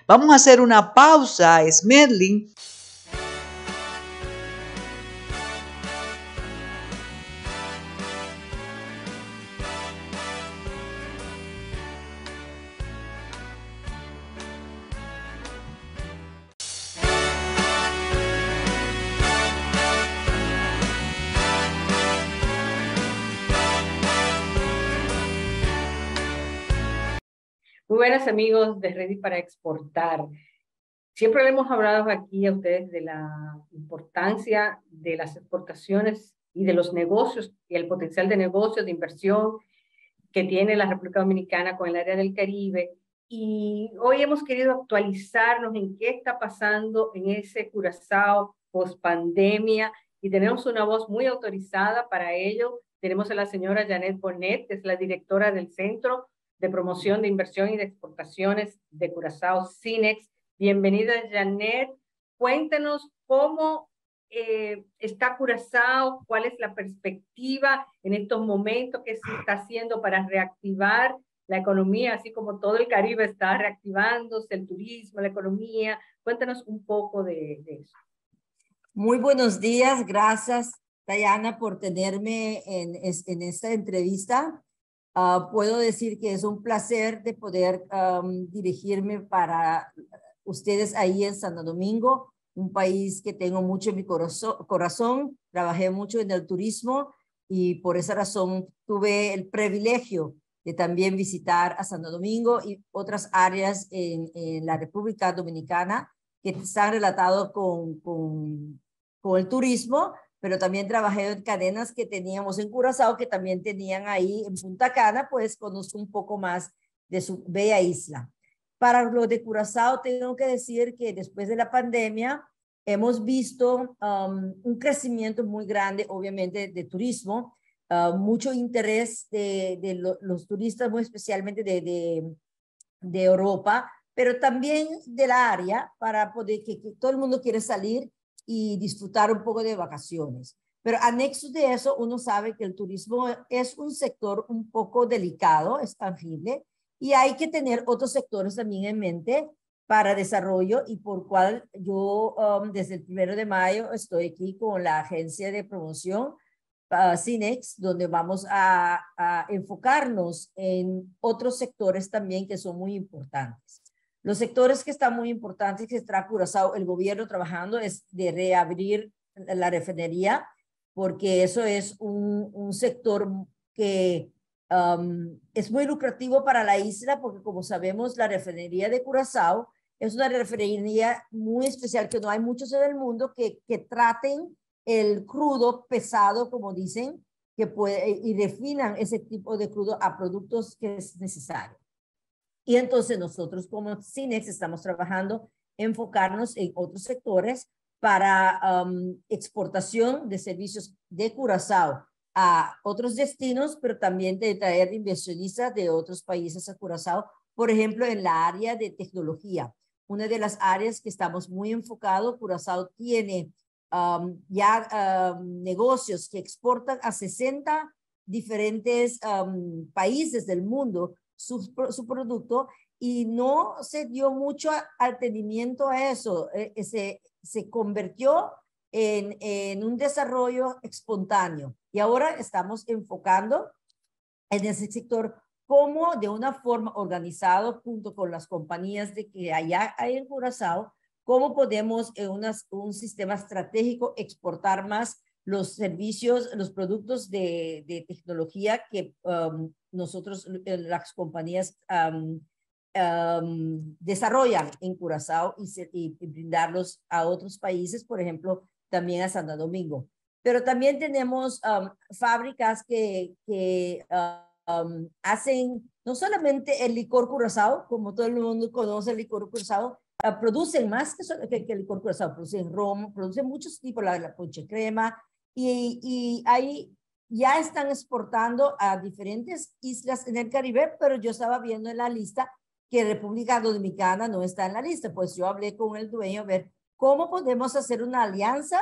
vamos a hacer una pausa, Smerling. buenas amigos de Ready para Exportar. Siempre le hemos hablado aquí a ustedes de la importancia de las exportaciones y de los negocios y el potencial de negocios, de inversión que tiene la República Dominicana con el área del Caribe. Y hoy hemos querido actualizarnos en qué está pasando en ese Curazao post pandemia y tenemos una voz muy autorizada para ello. Tenemos a la señora Janet Bonet, que es la directora del Centro de Promoción de Inversión y de Exportaciones de Curazao, CINEX. Bienvenida, Janet. Cuéntanos cómo eh, está Curazao, cuál es la perspectiva en estos momentos, que se está haciendo para reactivar la economía, así como todo el Caribe está reactivándose, el turismo, la economía. Cuéntanos un poco de, eso. Muy buenos días, gracias Dayana por tenerme en, en esta entrevista. Ah, puedo decir que es un placer de poder dirigirme para ustedes ahí en Santo Domingo, un país que tengo mucho en mi corazón. Trabajé mucho en el turismo y por esa razón tuve el privilegio de también visitar a Santo Domingo y otras áreas en, en la República Dominicana que están relatados con, con, con el turismo pero también trabajé en cadenas que teníamos en Curazao, que también tenían ahí en Punta Cana, pues conozco un poco más de su bella isla. Para lo de Curazao, tengo que decir que después de la pandemia hemos visto um, un crecimiento muy grande, obviamente, de, turismo, uh, mucho interés de, los turistas, muy especialmente de, Europa, pero también del área para poder que, todo el mundo quiere salir y disfrutar un poco de vacaciones. Pero anexo de eso, uno sabe que el turismo es un sector un poco delicado, es tangible, y hay que tener otros sectores también en mente para desarrollo y por cual yo um, desde el primero de mayo estoy aquí con la agencia de promoción uh, Cinex, donde vamos a, a enfocarnos en otros sectores también que son muy importantes. Los sectores que están muy importantes que está Curazao, el gobierno trabajando, es de reabrir la refinería, porque eso es un, sector que um, es muy lucrativo para la isla, porque como sabemos, la refinería de Curazao es una refinería muy especial, que no hay muchos en el mundo que, que traten el crudo pesado, como dicen, que puede, y definan ese tipo de crudo a productos que es necesario. Y entonces nosotros como CINEX estamos trabajando enfocarnos en otros sectores para um, exportación de servicios de Curazao a otros destinos, pero también de traer inversionistas de otros países a Curazao, por ejemplo, en la área de tecnología. Una de las áreas que estamos muy enfocados, Curazao tiene um, ya um, negocios que exportan a 60 diferentes países del mundo su, producto y no se dio mucho atendimiento a eso. Eh, eh, se, se convirtió en, en, un desarrollo espontáneo. Y ahora estamos enfocando en ese sector cómo de una forma organizada junto con las compañías de que allá hay en Curazao, cómo podemos en eh, unas, un sistema estratégico exportar más los servicios, los productos de, tecnología que um, nosotros, eh, las compañías um, um, desarrollan en Curazao y, brindarlos a otros países, por ejemplo, también a Santo Domingo. Pero también tenemos fábricas que, que hacen no solamente el licor curazao, como todo el mundo conoce el licor curazao, ah, producen más que, el licor curazao, producen ron, producen muchos tipos, la, la ponche crema, y, ahí ya están exportando a diferentes islas en el Caribe, pero yo estaba viendo en la lista que República Dominicana no está en la lista. Pues yo hablé con el dueño a ver cómo podemos hacer una alianza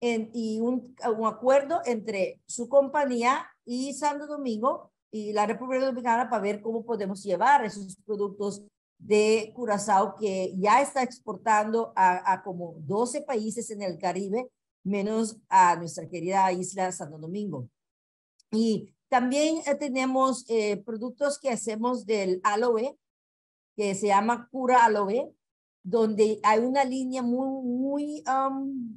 en, y un, un, acuerdo entre su compañía y Santo Domingo y la República Dominicana para ver cómo podemos llevar esos productos de Curazao que ya está exportando a, a como 12 países en el Caribe menos a nuestra querida isla Santo Domingo. Y también eh, tenemos eh, productos que hacemos del aloe, que se llama cura aloe, donde hay una línea muy, muy, um,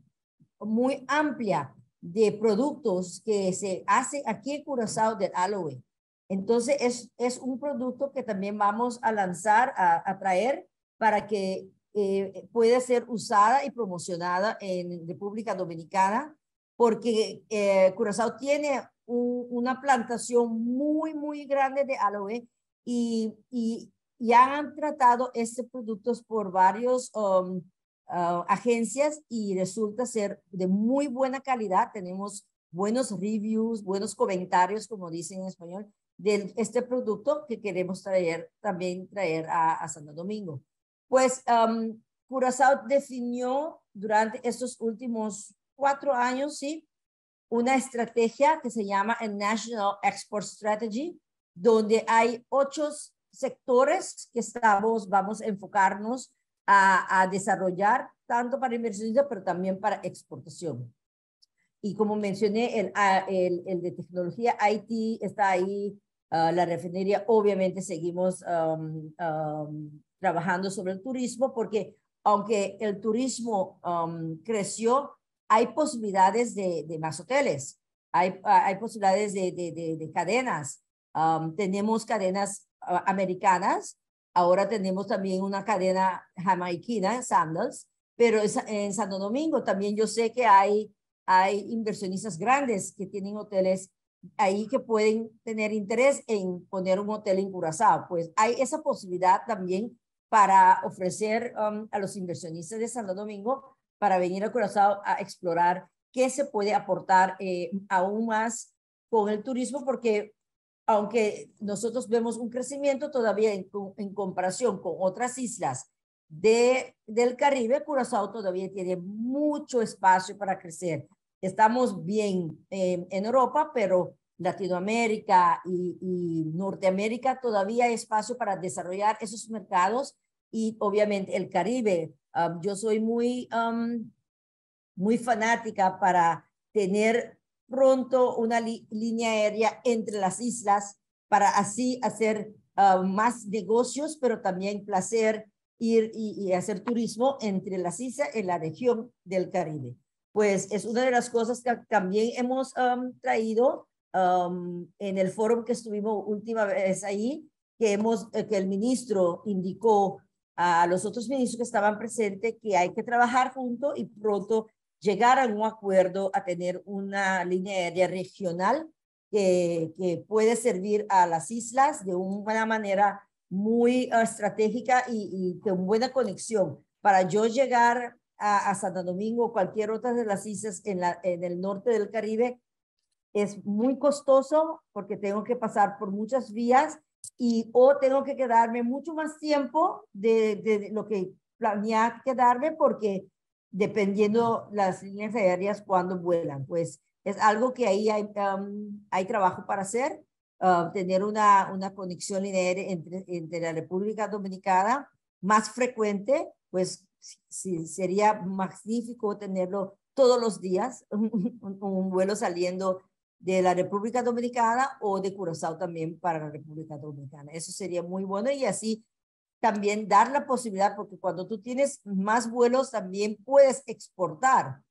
muy amplia de productos que se hace aquí en Curazao del aloe. Entonces, es, es un producto que también vamos a lanzar, a, a traer para que eh, eh, puede ser usada y promocionada en República Dominicana, porque eh, Curazao tiene una plantación muy, muy grande de aloe y, y, han tratado este producto por varios um, ah, agencias y resulta ser de muy buena calidad. Tenemos buenos reviews, buenos comentarios, como dicen en español, de este producto que queremos traer, también traer a Santo Domingo pues um, definió durante estos últimos cuatro años, ¿sí? Una estrategia que se llama National Export Strategy, donde hay ocho sectores que estamos, vamos a enfocarnos a, desarrollar, tanto para inversión, pero también para exportación. Y como mencioné, el, ah, de tecnología IT está ahí, ah, la refinería, obviamente seguimos um, um, trabajando sobre el turismo, porque aunque el turismo um, creció, hay posibilidades de, más hoteles, hay, hay posibilidades de, de, de cadenas. Um, tenemos cadenas uh, americanas, ahora tenemos también una cadena jamaiquina, Sandals, pero en Santo Domingo también yo sé que hay, hay inversionistas grandes que tienen hoteles ahí que pueden tener interés en poner un hotel en Curazao. Pues hay esa posibilidad también para ofrecer um, a los inversionistas de Santo Domingo para venir a Curazao a explorar qué se puede aportar eh, aún más con el turismo, porque aunque nosotros vemos un crecimiento todavía en, comparación con otras islas de, del Caribe, Curazao todavía tiene mucho espacio para crecer. Estamos bien eh, en Europa, pero Latinoamérica y, Norteamérica, todavía hay espacio para desarrollar esos mercados y obviamente el Caribe. Um, yo soy muy, um, muy fanática para tener pronto una línea aérea entre las islas para así hacer uh, más negocios, pero también placer ir y, hacer turismo entre las islas en la región del Caribe. Pues es una de las cosas que también hemos um, traído Um, en el foro que estuvimos última vez ahí, que, hemos, eh, que el ministro indicó a los otros ministros que estaban presentes que hay que trabajar junto y pronto llegar a un acuerdo, a tener una línea aérea regional que, que puede servir a las islas de una manera muy eh, estratégica y, de con buena conexión. Para yo llegar a, a Santo Domingo o cualquier otra de las islas en, la, en el norte del Caribe, es muy costoso porque tengo que pasar por muchas vías y o tengo que quedarme mucho más tiempo de, lo que planeaba quedarme porque dependiendo las líneas aéreas cuando vuelan, pues es algo que ahí hay, um, hay trabajo para hacer, um, tener una, una conexión lineal entre, entre la República Dominicana más frecuente, pues sería magnífico tenerlo todos los días, [LAUGHS] un vuelo saliendo de la República Dominicana o de Curazao también para la República Dominicana. Eso sería muy bueno y así también dar la posibilidad, porque cuando tú tienes más vuelos también puedes exportar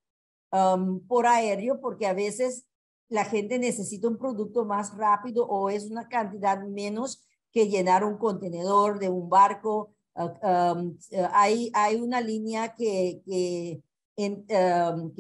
um, por aéreo, porque a veces la gente necesita un producto más rápido o es una cantidad menos que llenar un contenedor de un barco. Uh, um, eh, hay, una línea que, que um,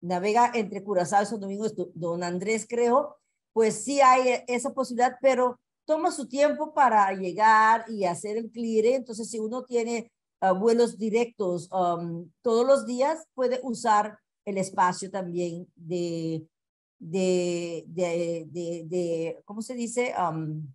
navega entre Curazao y San Domingo, don Andrés creo, pues sí hay e-, esa posibilidad, pero toma su tiempo para llegar y hacer el clear. Entonces, si uno tiene ah, vuelos directos um, todos los días, puede usar el espacio también de, de, de, ¿cómo se dice? Um,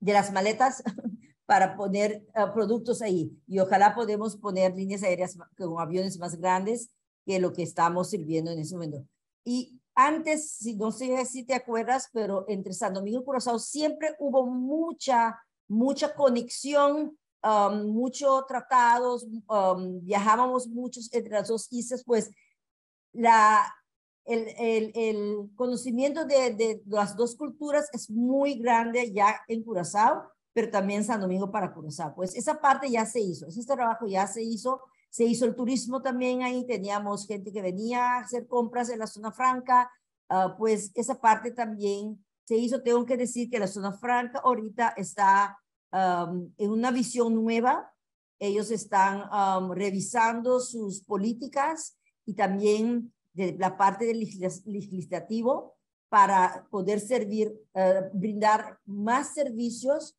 de las maletas [LAUGHS] para poner ah, productos ahí. Y ojalá podemos poner líneas aéreas con aviones más grandes que lo que estamos sirviendo en ese momento. Y antes, si no sé si te acuerdas, pero entre San Domingo y Curazao siempre hubo mucha, mucha conexión, um, muchos tratados, um, viajábamos muchos entre las dos islas, pues la, el, el, el conocimiento de, de, las dos culturas es muy grande ya en Curazao, pero también San Domingo para Curazao. Pues esa parte ya se hizo, ese trabajo ya se hizo se hizo el turismo también ahí, teníamos gente que venía a hacer compras en la zona franca, ah, pues esa parte también se hizo. Tengo que decir que la zona franca ahorita está en una visión nueva, ellos están revisando sus políticas y también de la parte del legislativo para poder servir, ah, brindar más servicios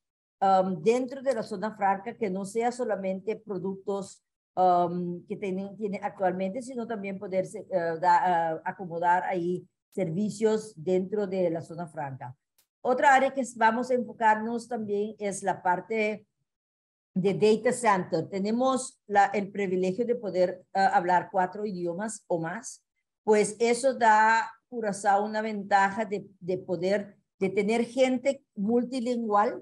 dentro de la zona franca que no sea solamente productos Um, que tienen, tiene actualmente, sino también poderse eh, eh, acomodar ahí servicios dentro de la zona franca. Otra área que vamos a enfocarnos también es la parte de data center. Tenemos la, el privilegio de poder eh, hablar cuatro idiomas o más, pues eso da Curazao una ventaja de, de poder, de tener gente multilingual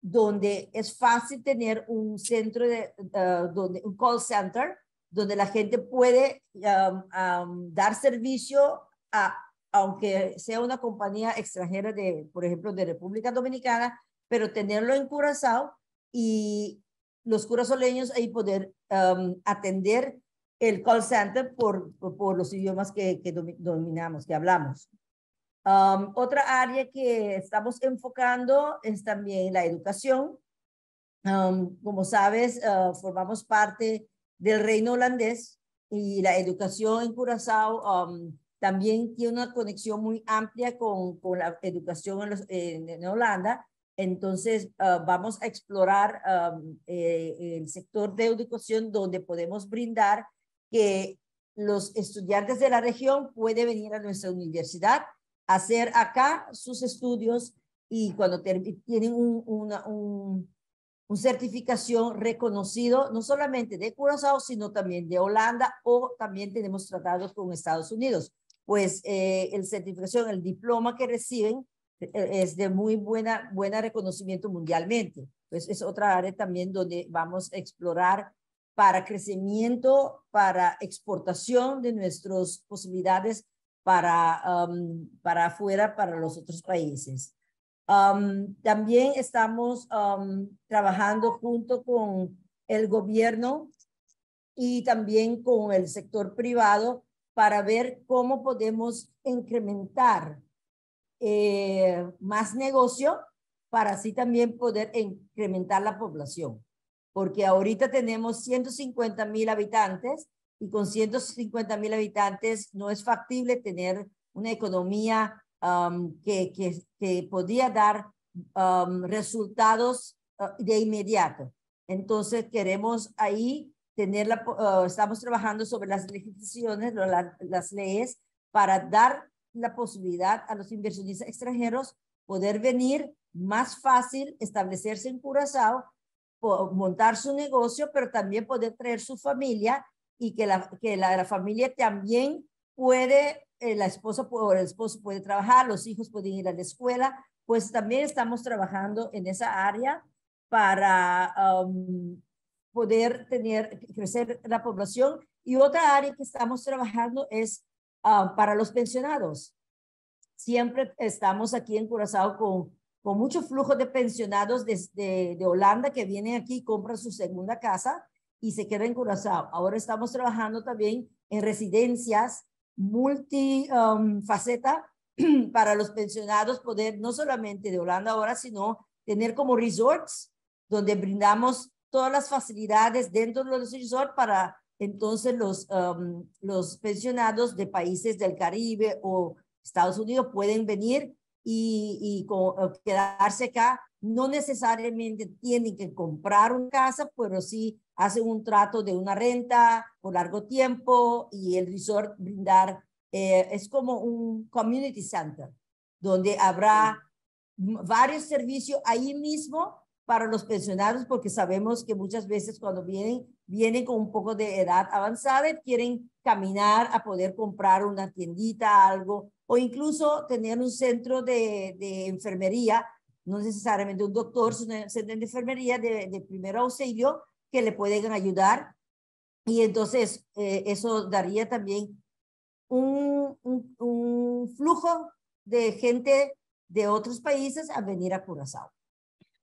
donde es fácil tener un centro, eh, un call center, donde la gente puede um, um, dar servicio a, aunque sea una compañía extranjera por ejemplo, de República Dominicana, pero tenerlo en Curazao y los curazoleños ahí poder um, atender el call center por, los idiomas que dominamos, que hablamos. Um, otra área que estamos enfocando es también la educación. Um, como sabes, uh, formamos parte del reino holandés y la educación en Curazao um, también tiene una conexión muy amplia con, con la educación en, Holanda. Entonces, uh, vamos a explorar eh, el sector de educación donde podemos brindar que los estudiantes de la región pueden venir a nuestra universidad hacer acá sus estudios y cuando tienen una un, certificación reconocido no solamente de Curazao, sino también de Holanda o también tenemos tratados con Estados Unidos. Pues eh, el certificación, el diploma que reciben e, e, es de muy buena, buena reconocimiento mundialmente. Pues es otra área también donde vamos a explorar para crecimiento, para exportación de nuestras posibilidades Um, para, afuera, para los otros países. Um, también estamos um, trabajando junto con el gobierno y también con el sector privado para ver cómo podemos incrementar eh, más negocio para así también poder incrementar la población. Porque ahorita tenemos 150 mil habitantes y con 150 mil habitantes no es factible tener una economía um, que, que, podía dar um, resultados uh, de inmediato. Entonces queremos ahí tener la, uh, estamos trabajando sobre las legislaciones, las leyes, para dar la posibilidad a los inversionistas extranjeros poder venir más fácil, establecerse en Curazao, montar su negocio, pero también poder traer su familia y que la, que la, familia también puede, eh, la esposa o el esposo puede trabajar, los hijos pueden ir a la escuela, pues también estamos trabajando en esa área para um, poder tener, crecer la población. Y otra área que estamos trabajando es ah, para los pensionados. Siempre estamos aquí en Curazao con, con mucho flujo de pensionados desde de Holanda que vienen aquí y compran su segunda casa y se queda en Curazao. Ahora estamos trabajando también en residencias multifaceta um, [CLEARS THROAT] para los pensionados poder no solamente de Holanda ahora, sino tener como resorts donde brindamos todas las facilidades dentro de los resorts para entonces los, um, los pensionados de países del Caribe o Estados Unidos pueden venir y, quedarse acá. No necesariamente tienen que comprar una casa, pero sí hacen un trato de una renta por largo tiempo y el resort brindar, eh, es como un community center, donde habrá varios servicios ahí mismo para los pensionados, porque sabemos que muchas veces cuando vienen, vienen con un poco de edad avanzada y quieren caminar a poder comprar una tiendita, algo, o incluso tener un centro de, enfermería, no necesariamente un doctor, sino un centro de enfermería de, de primer auxilio, que le pueden ayudar. Y entonces eh, eso daría también un, flujo de gente de otros países a venir a Curazao.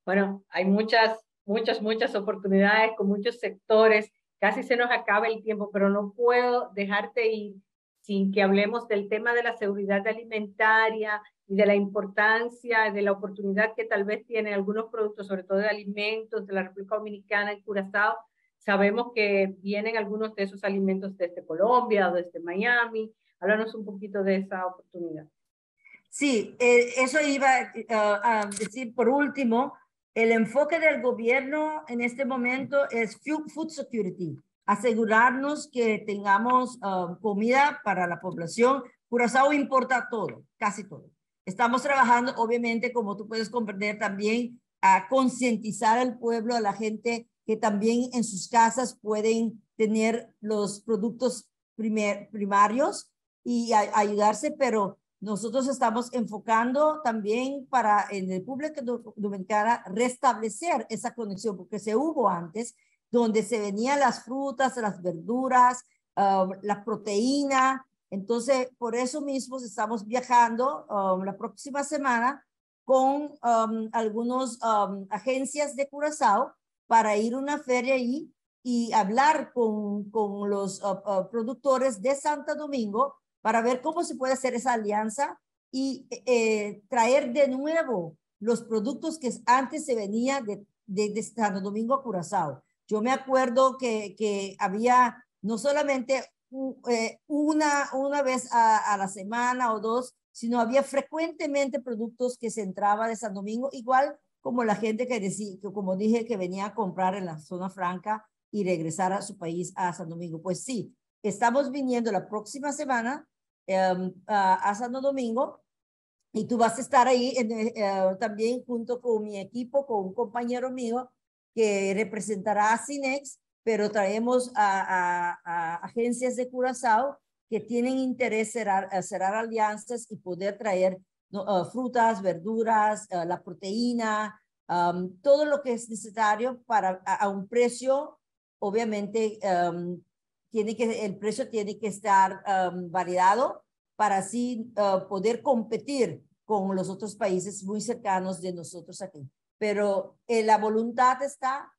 Bueno, hay muchas, muchas, muchas oportunidades con muchos sectores. Casi se nos acaba el tiempo, pero no puedo dejarte ir sin que hablemos del tema de la seguridad alimentaria, y de la importancia, de la oportunidad que tal vez tienen algunos productos, sobre todo de alimentos de la República Dominicana y Curazao. Sabemos que vienen algunos de esos alimentos desde Colombia o desde Miami. Háblanos un poquito de esa oportunidad. Sí, eh, eso iba eh, a decir por último. El enfoque del gobierno en este momento es food security, asegurarnos que tengamos um, comida para la población. Curazao importa todo, casi todo. Estamos trabajando, obviamente, como tú puedes comprender también, a concientizar al pueblo, a la gente que también en sus casas pueden tener los productos primer, primarios y ayudarse, pero nosotros estamos enfocando también para en el público dominicano restablecer esa conexión, porque se hubo antes, donde se venían las frutas, las verduras, ah, la proteína, entonces, por eso mismo estamos viajando um, la próxima semana con um, algunas um, agencias de Curazao para ir a una feria ahí y hablar con, con los uh, uh, productores de Santo Domingo para ver cómo se puede hacer esa alianza y eh, traer de nuevo los productos que antes se venía de, de, Santo Domingo a Curazao. Yo me acuerdo que, que había no solamente eh, una, una vez a, la semana o dos, sino había frecuentemente productos que se entraba de San Domingo, igual como la gente que, decía, que como dije, que venía a comprar en la zona franca y regresar a su país, a San Domingo. Pues sí, estamos viniendo la próxima semana em, a, San Domingo y tú vas a estar ahí eh, eh, también junto con mi equipo, con un compañero mío que representará a Cinex pero traemos a, agencias de Curazao que tienen interés cerrar, eh, cerrar alianzas y poder traer ah, frutas, verduras, ah, la proteína, todo lo que es necesario para, a, un precio, obviamente, tiene que, el precio tiene que estar validado para así ah, poder competir con los otros países muy cercanos de nosotros aquí. Pero eh, la voluntad está,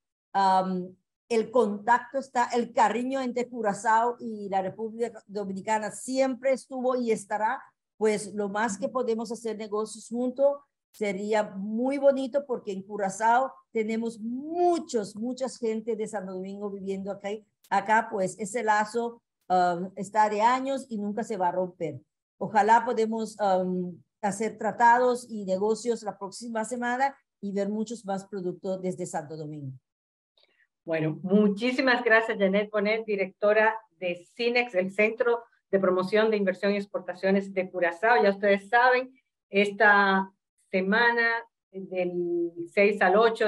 el contacto está, el cariño entre Curazao y la República Dominicana siempre estuvo y estará, pues lo más que podemos hacer negocios juntos sería muy bonito porque en Curazao tenemos muchos, muchas gente de Santo Domingo viviendo acá, acá pues ese lazo um, está de años y nunca se va a romper. Ojalá podemos um, hacer tratados y negocios la próxima semana y ver muchos más productos desde Santo Domingo. Bueno, muchísimas gracias, Janet Bonet, directora de CINEX, el Centro de Promoción de Inversión y Exportaciones de Curazao. Ya ustedes saben, esta semana del 6 al 8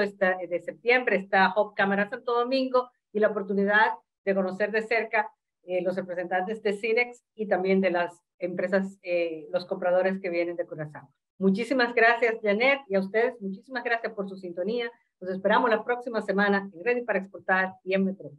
de septiembre está Hop Cámara Santo Domingo y la oportunidad de conocer de cerca eh, los representantes de CINEX y también de las empresas, eh, los compradores que vienen de Curazao. Muchísimas gracias, Janet, y a ustedes, muchísimas gracias por su sintonía. Los esperamos la próxima semana en Ready para Exportar y en Metro.